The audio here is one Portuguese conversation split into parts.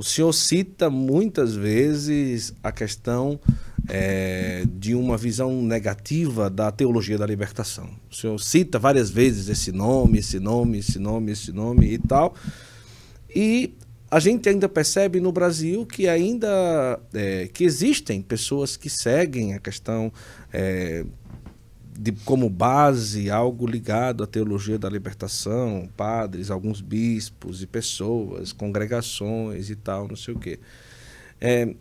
O senhor cita muitas vezes a questão é, de uma visão negativa da teologia da libertação. O senhor cita várias vezes esse nome, esse nome, esse nome, esse nome e tal. E a gente ainda percebe no Brasil que ainda é, que existem pessoas que seguem a questão é, de, como base algo ligado à teologia da libertação, padres, alguns bispos e pessoas, congregações e tal, não sei o quê. É,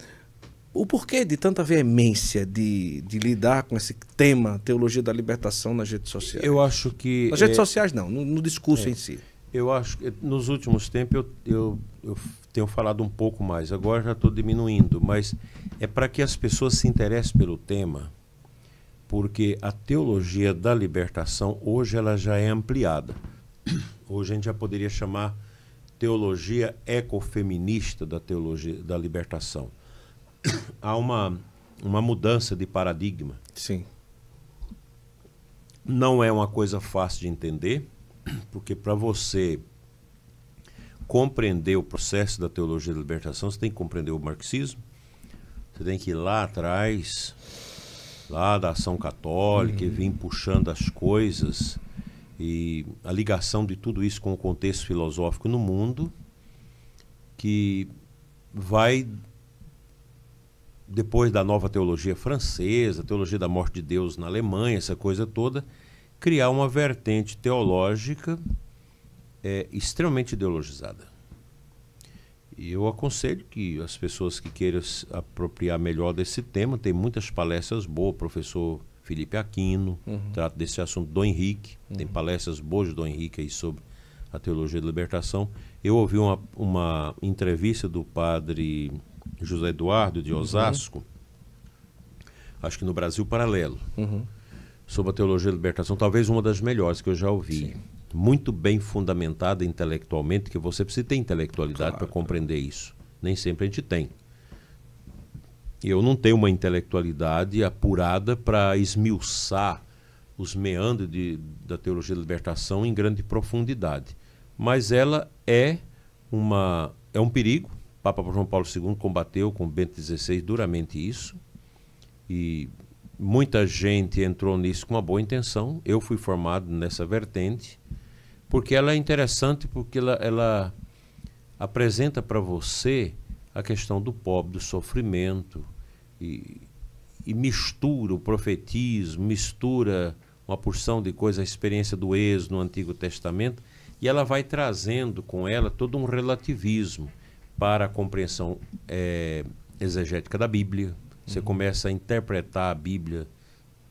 o porquê de tanta veemência de, de lidar com esse tema, teologia da libertação, nas redes sociais? Eu acho que. Nas redes é sociais, não, no, no discurso é, em si. Eu acho que nos últimos tempos eu, eu, eu tenho falado um pouco mais, agora já estou diminuindo, mas é para que as pessoas se interessem pelo tema porque a teologia da libertação hoje ela já é ampliada. Hoje a gente já poderia chamar teologia ecofeminista da teologia da libertação. Há uma, uma mudança de paradigma. Sim. Não é uma coisa fácil de entender, porque para você compreender o processo da teologia da libertação, você tem que compreender o marxismo, você tem que ir lá atrás, lá da Ação Católica, uhum. vem puxando as coisas e a ligação de tudo isso com o contexto filosófico no mundo, que vai depois da nova teologia francesa, teologia da morte de Deus na Alemanha, essa coisa toda, criar uma vertente teológica é, extremamente ideologizada eu aconselho que as pessoas que queiram se apropriar melhor desse tema, tem muitas palestras boas, professor Felipe Aquino, uhum. trata desse assunto, Dom Henrique, uhum. tem palestras boas de Dom Henrique aí sobre a teologia da libertação. Eu ouvi uma, uma entrevista do padre José Eduardo de uhum. Osasco, uhum. acho que no Brasil Paralelo, uhum. sobre a teologia da libertação, talvez uma das melhores que eu já ouvi. Sim muito bem fundamentada intelectualmente, que você precisa ter intelectualidade claro, para compreender isso. Nem sempre a gente tem. Eu não tenho uma intelectualidade apurada para esmiuçar os meandros de, da teologia da libertação em grande profundidade. Mas ela é, uma, é um perigo. O Papa João Paulo II combateu com Bento XVI duramente isso. E muita gente entrou nisso com uma boa intenção. Eu fui formado nessa vertente porque ela é interessante, porque ela, ela apresenta para você a questão do pobre, do sofrimento, e, e mistura o profetismo, mistura uma porção de coisas, a experiência do êxodo no Antigo Testamento, e ela vai trazendo com ela todo um relativismo para a compreensão é, exegética da Bíblia. Você uhum. começa a interpretar a Bíblia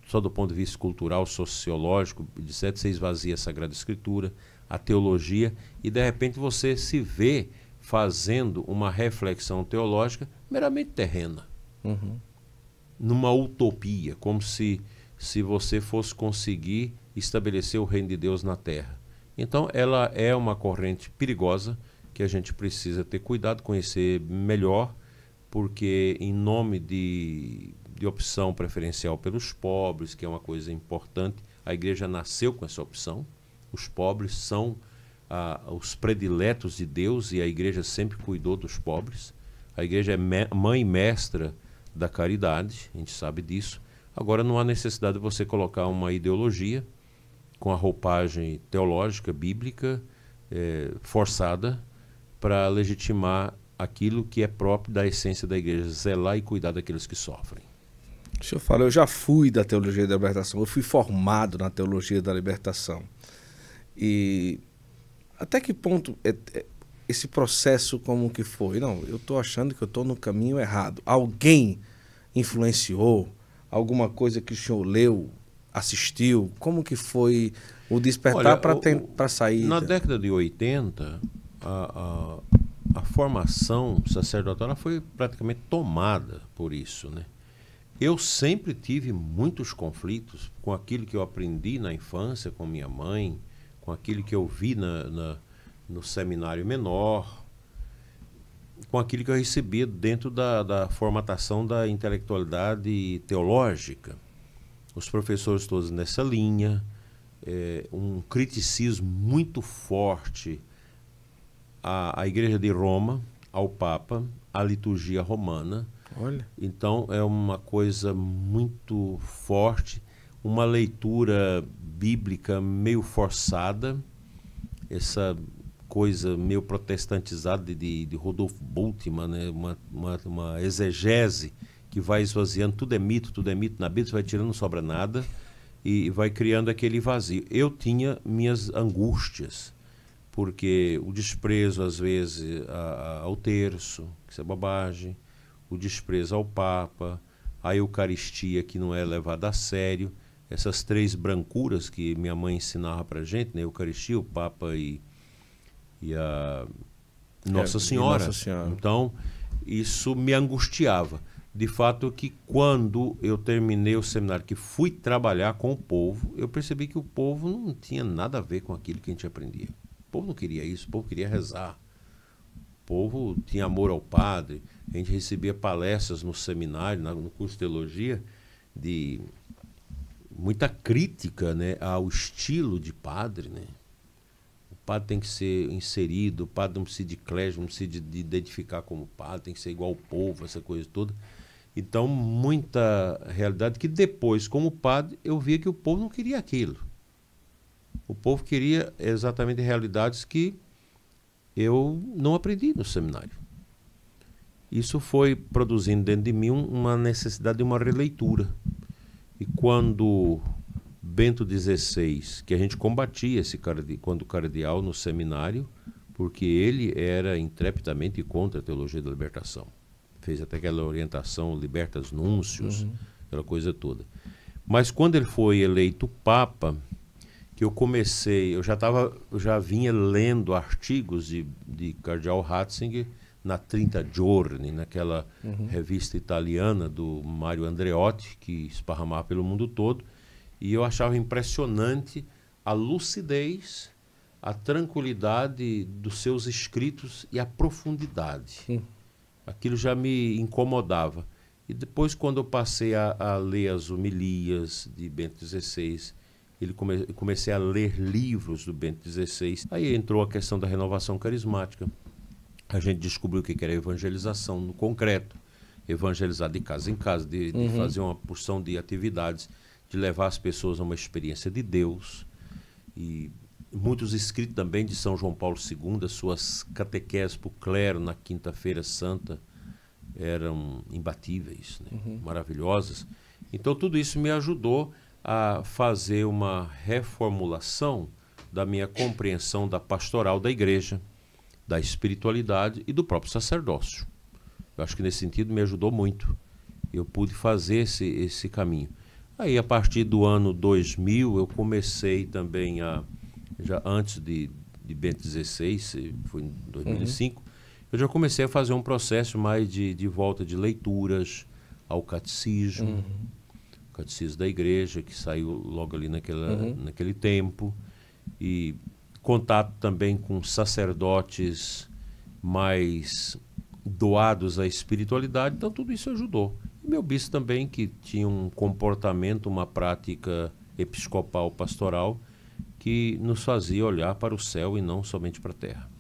só do ponto de vista cultural, sociológico, de certo Você esvazia a Sagrada Escritura, a teologia, e de repente você se vê fazendo uma reflexão teológica meramente terrena. Uhum. Numa utopia, como se, se você fosse conseguir estabelecer o reino de Deus na terra. Então, ela é uma corrente perigosa que a gente precisa ter cuidado, conhecer melhor, porque em nome de de opção preferencial pelos pobres, que é uma coisa importante. A igreja nasceu com essa opção. Os pobres são ah, os prediletos de Deus e a igreja sempre cuidou dos pobres. A igreja é mãe mestra da caridade, a gente sabe disso. Agora não há necessidade de você colocar uma ideologia com a roupagem teológica, bíblica, eh, forçada, para legitimar aquilo que é próprio da essência da igreja, zelar e cuidar daqueles que sofrem. Deixa eu falar, eu já fui da teologia da libertação, eu fui formado na teologia da libertação. E até que ponto é, é, esse processo como que foi? Não, eu estou achando que eu estou no caminho errado. Alguém influenciou? Alguma coisa que o senhor leu, assistiu? Como que foi o despertar para sair? Na década de 80, a, a, a formação sacerdotal foi praticamente tomada por isso, né? Eu sempre tive muitos conflitos com aquilo que eu aprendi na infância com minha mãe, com aquilo que eu vi na, na no seminário menor, com aquilo que eu recebia dentro da, da formatação da intelectualidade teológica. Os professores todos nessa linha, é, um criticismo muito forte à, à Igreja de Roma, ao Papa, à liturgia romana Olha. Então é uma coisa muito forte, uma leitura bíblica meio forçada, essa coisa meio protestantizada de, de Rodolfo Bultmann, né? uma, uma, uma exegese que vai esvaziando, tudo é mito, tudo é mito, na Bíblia vai tirando, não sobra nada, e vai criando aquele vazio. Eu tinha minhas angústias, porque o desprezo, às vezes, a, a, ao terço, que isso é bobagem, o desprezo ao Papa, a Eucaristia que não é levada a sério, essas três brancuras que minha mãe ensinava para gente, né? Eucaristia, o Papa e, e a Nossa, é, Senhora. Nossa Senhora. Então, isso me angustiava. De fato que quando eu terminei o seminário, que fui trabalhar com o povo, eu percebi que o povo não tinha nada a ver com aquilo que a gente aprendia. O povo não queria isso, o povo queria rezar povo tinha amor ao padre. A gente recebia palestras no seminário, no curso de teologia, de muita crítica né, ao estilo de padre. Né? O padre tem que ser inserido, o padre não precisa de clérigo, não precisa de, de identificar como padre, tem que ser igual ao povo, essa coisa toda. Então, muita realidade que depois, como padre, eu via que o povo não queria aquilo. O povo queria exatamente realidades que eu não aprendi no seminário. Isso foi produzindo dentro de mim uma necessidade de uma releitura. E quando Bento XVI, que a gente combatia esse cardeal, quando cardeal no seminário, porque ele era intrepidamente contra a teologia da libertação. Fez até aquela orientação libertas núncios, uhum. aquela coisa toda. Mas quando ele foi eleito papa, que eu comecei, eu já tava, eu já vinha lendo artigos de, de Cardial Ratzinger na 30 Giorni, naquela uhum. revista italiana do Mario Andreotti, que esparramava pelo mundo todo, e eu achava impressionante a lucidez, a tranquilidade dos seus escritos e a profundidade. Aquilo já me incomodava. E depois, quando eu passei a, a ler as homilias de Bento XVI, ele come, comecei a ler livros do Bento XVI. Aí entrou a questão da renovação carismática. A gente descobriu o que era evangelização no concreto. Evangelizar de casa em casa, de, de uhum. fazer uma porção de atividades, de levar as pessoas a uma experiência de Deus. E muitos escritos também de São João Paulo II, as suas catequeses para o clero na Quinta-feira Santa eram imbatíveis, né? uhum. maravilhosas. Então tudo isso me ajudou a fazer uma reformulação da minha compreensão da pastoral da igreja, da espiritualidade e do próprio sacerdócio. Eu acho que nesse sentido me ajudou muito. Eu pude fazer esse, esse caminho. Aí, a partir do ano 2000, eu comecei também a. Já antes de, de Bento XVI, foi em 2005, uhum. eu já comecei a fazer um processo mais de, de volta de leituras ao catecismo. Uhum Catecismo da Igreja, que saiu logo ali naquela, uhum. naquele tempo, e contato também com sacerdotes mais doados à espiritualidade, então tudo isso ajudou. E meu bispo também, que tinha um comportamento, uma prática episcopal pastoral, que nos fazia olhar para o céu e não somente para a terra.